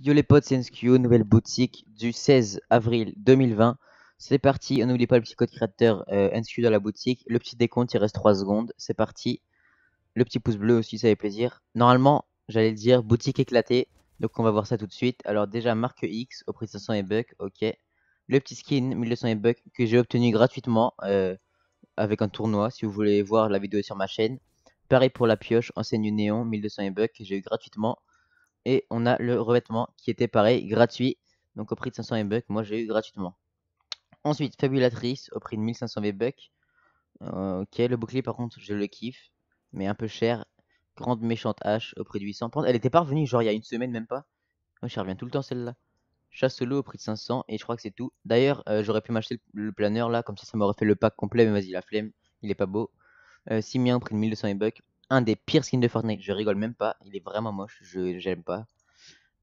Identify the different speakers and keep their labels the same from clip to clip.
Speaker 1: Yo les potes, c'est nouvelle boutique du 16 avril 2020. C'est parti, on n'oublie pas le petit code créateur euh, NSQ dans la boutique. Le petit décompte, il reste 3 secondes. C'est parti. Le petit pouce bleu aussi, ça fait plaisir. Normalement, j'allais dire, boutique éclatée. Donc on va voir ça tout de suite. Alors déjà, marque X au prix de 500 et bucks, ok. Le petit skin, 1200 et bucks, que j'ai obtenu gratuitement euh, avec un tournoi. Si vous voulez voir la vidéo sur ma chaîne. Pareil pour la pioche, enseigne néon, 1200 et bucks, que j'ai eu gratuitement et on a le revêtement qui était pareil, gratuit. Donc au prix de 500 V-Bucks, moi j'ai eu gratuitement. Ensuite, Fabulatrice au prix de 1500 V-Bucks. Euh, ok, le bouclier par contre, je le kiffe. Mais un peu cher. Grande méchante hache au prix de 800 Elle était pas revenue, genre il y a une semaine même pas. Moi je reviens tout le temps celle-là. Chasse solo au prix de 500 et je crois que c'est tout. D'ailleurs, euh, j'aurais pu m'acheter le, planeur là, comme ça ça m'aurait fait le pack complet, mais vas-y la flemme, il est pas beau. Euh, Simien au prix de 1200 v bucks un des pires skins de Fortnite. Je rigole même pas. Il est vraiment moche. Je j'aime pas.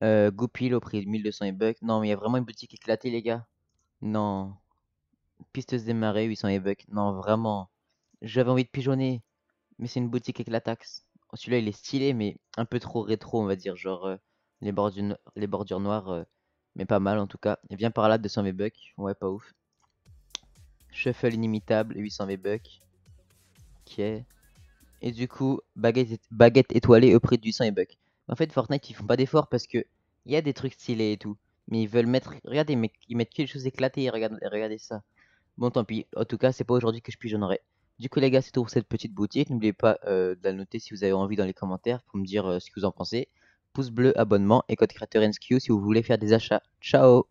Speaker 1: Euh, Goupil au prix de 1200 et bucks Non, mais il y a vraiment une boutique éclatée, les gars. Non. Pisteuse démarrée, 800 e-bucks. Non, vraiment. J'avais envie de pigeonner. Mais c'est une boutique éclataxe. Oh, celui-là, il est stylé, mais un peu trop rétro, on va dire. Genre, euh, les, bordures, les bordures noires. Euh, mais pas mal, en tout cas. Et bien par là, 200 V-Bucks. Ouais, pas ouf. Shuffle inimitable, 800 V-Bucks. Ok. Et du coup, baguette, étoilée au prix du 100 et bucks. En fait, Fortnite, ils font pas d'efforts parce que il y a des trucs stylés et tout. Mais ils veulent mettre. Regardez, ils mettent quelque chose éclaté. Regardez, regardez ça. Bon, tant pis. En tout cas, c'est pas aujourd'hui que je puis pigeonnerai. Du coup, les gars, c'est tout pour cette petite boutique. N'oubliez pas euh, de la noter si vous avez envie dans les commentaires pour me dire euh, ce que vous en pensez. Pouce bleu, abonnement et code créateur NSQ si vous voulez faire des achats. Ciao